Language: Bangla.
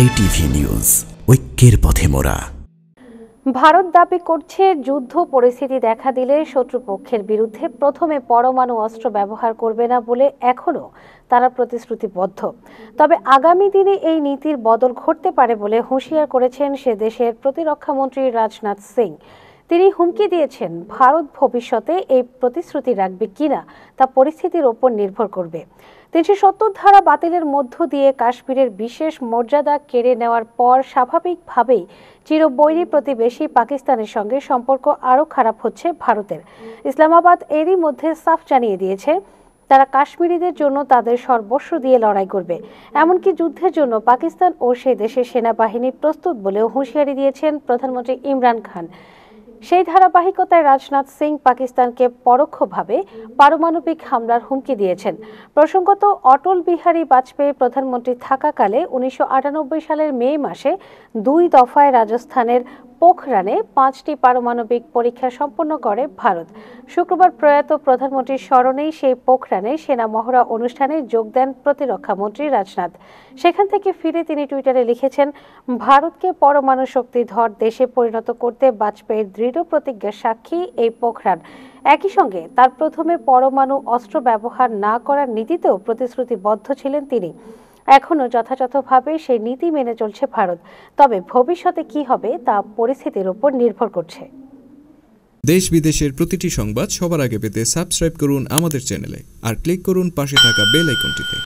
জেটিভি নিউজ ঐক্যের পথে মোরা ভারত দাবি করছে যুদ্ধ পরিস্থিতি দেখা দিলে শত্রুপক্ষের বিরুদ্ধে প্রথমে পরমাণু অস্ত্র ব্যবহার করবে না বলে এখনও তারা প্রতিশ্রুতিবদ্ধ তবে আগামী দিনে এই নীতির বদল ঘটতে পারে বলে হুঁশিয়ার করেছেন সে দেশের প্রতিরক্ষামন্ত্রী রাজনাথ সিং তিনি হুমকি দিয়েছেন ভারত ভবিষ্যতে এই প্রতিশ্রুতি রাখবে কিনা তা পরিস্থিতির ওপর নির্ভর করবে তিনশো সত্তর ধারা বাতিলের মধ্য দিয়ে কাশ্মীরের বিশেষ মর্যাদা কেড়ে নেওয়ার পর স্বাভাবিকভাবেই চিরবৈরী প্রতিবেশী পাকিস্তানের সঙ্গে সম্পর্ক আরও খারাপ হচ্ছে ভারতের ইসলামাবাদ এরই মধ্যে সাফ জানিয়ে দিয়েছে তারা কাশ্মীরিদের জন্য তাদের সর্বস্ব দিয়ে লড়াই করবে এমনকি যুদ্ধের জন্য পাকিস্তান ও সে দেশের সেনাবাহিনী প্রস্তুত বলেও হুঁশিয়ারি দিয়েছেন প্রধানমন্ত্রী ইমরান খান সেই ধারাবাহিকতায় রাজনাথ সিং পাকিস্তানকে পরোক্ষভাবে পারমাণবিক হামলার হুমকি দিয়েছেন প্রসঙ্গত অটল বিহারী বাজপেয়ী প্রধানমন্ত্রী থাকাকালে উনিশশো সালের মে মাসে দুই দফায় রাজস্থানের পোখরানে পাঁচটি পারমাণবিক পরীক্ষা সম্পন্ন করে ভারত শুক্রবার প্রয়াত প্রধানমন্ত্রীর স্মরণেই সেই পোখরানে সেনা মহড়া অনুষ্ঠানে যোগ দেন প্রতিরক্ষামন্ত্রী রাজনাথ সেখান থেকে ফিরে তিনি টুইটারে লিখেছেন ভারতকে পরমাণু ধর দেশে পরিণত করতে বাজপেয়ীর দৃঢ় প্রতিজ্ঞার সাক্ষী এই পোখরান একই সঙ্গে তার প্রথমে পরমাণু অস্ত্র ব্যবহার না করার নীতিতেও প্রতিশ্রুতিবদ্ধ ছিলেন তিনি এখনও যথাযথভাবে সেই নীতি মেনে চলছে ভারত তবে ভবিষ্যতে কি হবে তা পরিস্থিতির উপর নির্ভর করছে দেশ বিদেশের প্রতিটি সংবাদ সবার আগে পেতে সাবস্ক্রাইব করুন আমাদের চ্যানেলে আর ক্লিক করুন পাশে থাকা বেল আইকনটিতে